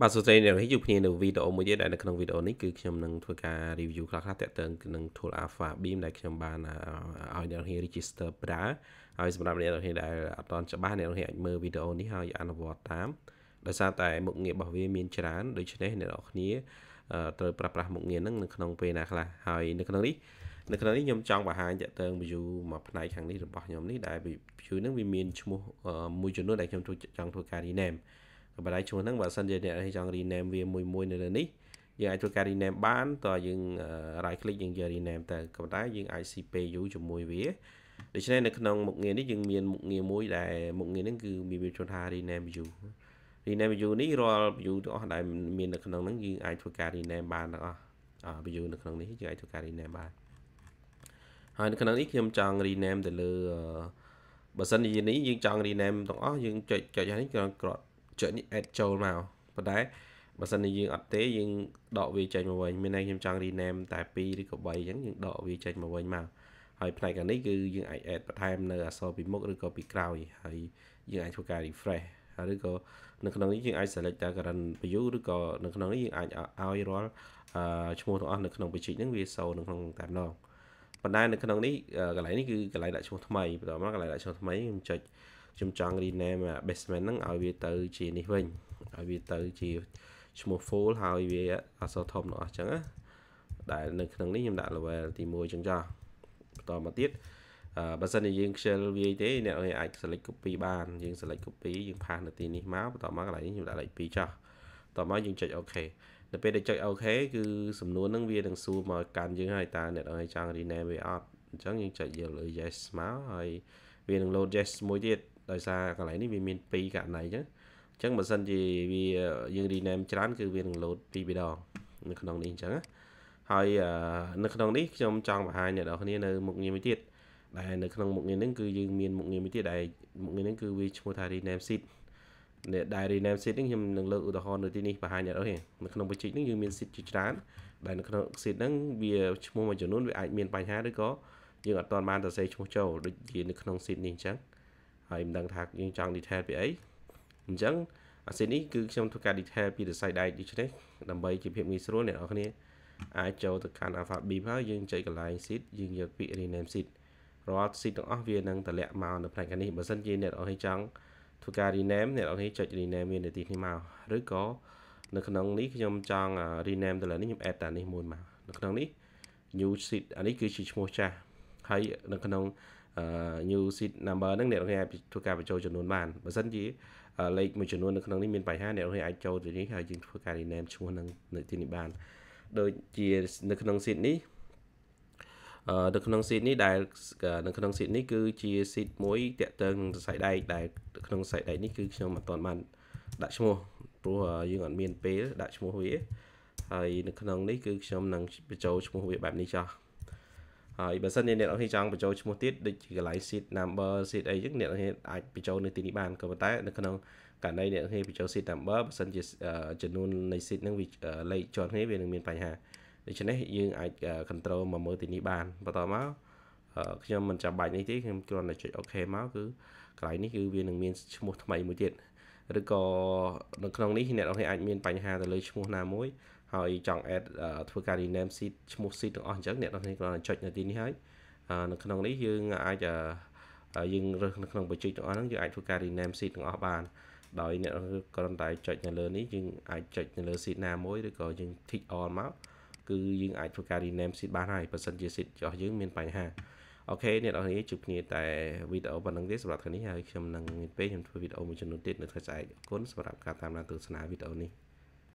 បាទសួស្តីអ្នកនរជួបគ្នានៅវីដេអូមួយទៀតដែលនៅក្នុងវីដេអូនេះគឺខ្ញុំនឹងធ្វើការ review ខ្លះៗទាក់ទងនឹង tool Alpha Beam ដែលខ្ញុំបានឲ្យអ្នកនរ register ប្រើហើយសម្រាប់អ្នកនរដែលអត់ទាន់ច្បាស់អ្នកនរអាចមើលវីដេអូនេះហើយអនុវត្តតាមដោយសារតែមុខងាររបស់វាមានច្រើនដូច្នេះអ្នកនរគ្នាត្រូវប្រើប្រាស់មុខងារហ្នឹងនៅក្នុងពេលណាខ្លះហើយនៅក្នុងនេះនៅក្នុងនេះខ្ញុំចង់បង្ហាញតាក់ទង view មួយផ្នែកខាងនេះរបស់ខ្ញុំនេះដែល view ហ្នឹងវាមានឈ្មោះមួយចំនួនដែលខ្ញុំចង់ធ្វើការ rename ក៏ប៉ុន្តែឈ្មោះហ្នឹងបើសិនជាអ្នកចង់ rename វាមួយមួយនៅលើនេះយើងអាចធ្វើការ rename បានតោះយើង right click យើងយក rename ទៅក៏ប៉ុន្តែយើងអាច CPU ជាមួយវាដូច្នេះនៅក្នុងមុខងារនេះយើងមានមុខងារមួយដែលមុខងារហ្នឹងគឺមានវាឈ្មោះថា rename view rename view នេះរាល់ view ទាំងអស់ដែលមាននៅក្នុងហ្នឹងយើងអាចធ្វើការ rename បានទាំងអស់ view នៅក្នុងនេះយើងអាចធ្វើការ rename បានហើយនៅក្នុងនេះខ្ញុំចង់ rename ទៅលើបើសិនជានេះយើងចង់ rename ទាំងអស់យើងចុចចុចហ្នឹងគ្រាន់គ្រាន់ចុចនេះ add ចូលមកប៉ុន្តែបើសិនជាយើងអត់ទេយើងដកវាចេញមកវិញមានន័យខ្ញុំចង់ rename តែ2ឬក៏3អញ្ចឹងយើងដកវាចេញមកវិញមកហើយផ្នែកខាងនេះគឺយើងអាច add បន្ថែមនៅអក្សរពីមុខឬក៏ពីក្រោយហើយយើងអាចធ្វើការ refresh ហើយឬក៏នៅក្នុងនេះយើងអាច select តែ current view ឬក៏នៅក្នុងនេះយើងអាចឲ្យរាល់ឈ្មោះទាំងអស់នៅក្នុង page ហ្នឹងវាសូរនៅក្នុងតែម្ដងប៉ុន្តែនៅក្នុងនេះកន្លែងនេះគឺកន្លែងដាក់ឈ្មោះថ្មីបន្តមកកន្លែងដាក់ឈ្មោះថ្មីខ្ញុំចុចខ្ញុំចង់ rename basement ហ្នឹងឲ្យវាទៅជានេះវិញឲ្យវាទៅជាឈ្មោះ full ហើយវាអក្សរធំទាំងអស់ចឹងណាដែលនៅក្នុងនេះខ្ញុំដាក់ level ទី1ចឹងចោះបន្តមកទៀតបើសិនជាយើងខ្ជិលវាយទេអ្នកអាច select copy បានយើង select copy យើងផាសនៅទីនេះមកបន្តមកកន្លែងនេះខ្ញុំដាក់លេខ2ចោះបន្តមកយើងចុច OK នៅពេលដែលចុច OK គឺសំណួរនឹងវានឹងសួរមកកាន់យើងហើយតើអ្នកនរចង់ rename វាអត់អញ្ចឹងយើងចុចយកលើ yes មកហើយវានឹង load yes មួយទៀតដោយសារកន្លែងនេះវាមាន2ករណីអញ្ចឹងអញ្ចឹងបើសិនជាវាយើង rename ច្រើនគឺវានឹង load ពីរម្ដងនៅក្នុងនេះអញ្ចឹងណាហើយនៅក្នុងនេះខ្ញុំចង់បង្ហាញអ្នកនរគ្នានៅមុខងារមួយទៀតដែលនៅក្នុងមុខងារហ្នឹងគឺយើងមានមុខងារមួយទៀតដែលមុខងារហ្នឹងគឺវាឈ្មោះថា rename sheet ដែល rename sheet ហ្នឹងខ្ញុំនឹងលើកឧទាហរណ៍នៅទីនេះបង្ហាញអ្នកនរគ្នានៅក្នុង project ហ្នឹងយើងមាន sheet ជាច្រើនដែលនៅក្នុង sheet ហ្នឹងវាឈ្មោះមួយចំនួនវាអាចមានបញ្ហាឬក៏យើងអត់ទាន់បានសរសេរឈ្មោះចូលដូចជានៅក្នុង sheet នេះអញ្ចឹងហើយមិនដឹងថាយើងចង់ detail ពីអីអញ្ចឹងអាសេនេះគឺខ្ញុំធ្វើការ detail ពីសរសៃដែកដូចនេះដើម្បីជាភាពងាយស្រួលអ្នកនរគ្នាអាចចូលទៅកាន់ alpha beam ហើយយើងចុចកន្លែង seed យើងយកពាក្យ rename seed រាល់ seed ទាំងអស់វានឹងតម្លាក់មកនៅផ្នែកនេះបើសិនជាអ្នកនរគ្នាចង់ធ្វើការ rename អ្នកនរគ្នាចុច rename មាននៅទីនេះមកឬក៏នៅក្នុងនេះខ្ញុំចង់ rename ទៅលើនេះខ្ញុំ add តានេះមួយមកនៅក្នុងនេះ new seed អានេះគឺជាឈ្មោះចាស់ហើយនៅក្នុង new seat number ហ្នឹងអ្នកនរគ្នាអាចធ្វើការបញ្ចូលចំនួនបានបើមិនជាលេខមួយចំនួននៅក្នុងនេះមានបញ្ហាអ្នកនរគ្នាអាចចូលទៅនេះហើយយើងធ្វើការ rename ឈ្មោះនឹងនៅទីនេះបានដូចជានៅក្នុង seat នេះអឺនៅក្នុង seat នេះដែលនៅក្នុង seat នេះគឺជា seat មួយតាក់ទងនឹងសរសៃដែកដែលក្នុងសរសៃដែកនេះគឺខ្ញុំមិនទាន់បានដាក់ឈ្មោះព្រោះយើងអត់មានពេលដាក់ឈ្មោះវាហើយនៅក្នុងនេះគឺខ្ញុំនឹងបញ្ចូលឈ្មោះវាបែបនេះចោះហើយបើសិនជាអ្នកនរគ្នាចង់បញ្ចូលឈ្មោះទៀតដូចជាកន្លែង seat number seat អីចឹងអ្នកនរគ្នាអាចបញ្ចូលនៅទីនេះបានក៏ប៉ុន្តែនៅក្នុងករណីអ្នកនរគ្នាបញ្ចូល seat number បើសិនជាចំនួននៃ seat ហ្នឹងវាលេខជាន់គ្នាវានឹងមានបញ្ហាដូច្នេះយើងអាច control មកមើលទីនេះបានបន្តមកខ្ញុំមិនចាំបាច់នេះទេខ្ញុំគ្រាន់តែចុច OK មកគឺកន្លែងនេះគឺវានឹងមានឈ្មោះថ្មីមួយទៀតឬក៏នៅក្នុងនេះអ្នកនរគ្នាអាចមានបញ្ហាទៅលើឈ្មោះណាមួយហើយចង់ add ធ្វើការ rename seed ឈ្មោះ seed ទាំងអស់អញ្ចឹងអ្នកនរគ្នាគ្រាន់តែចុចនៅទីនេះហើយ នៅក្នុងនេះយើងអាចយើងរើសនៅក្នុងបញ្ជីទាំងអស់ហ្នឹងយើងអាចធ្វើការ rename seed ទាំងអស់បាន ដោយអ្នកគ្រាន់តែចុចនៅលើនេះយើងអាចចុចនៅលើ seed ណាមួយឬក៏យើង tick all មកគឺយើងអាចធ្វើការ rename seed បានហើយបើសិនជា seed របស់យើងមានបញ្ហាអូខេអ្នកនរគ្នាជួបគ្នាតែវីដេអូប៉ុណ្្នឹងទេសម្រាប់ថ្ងៃនេះហើយខ្ញុំនឹងមានពេលខ្ញុំធ្វើវីដេអូមួយចំនួនទៀតនៅថ្ងៃស្អែកអរគុណសម្រាប់ការតាមដានទស្សនាវីដេអូនេះ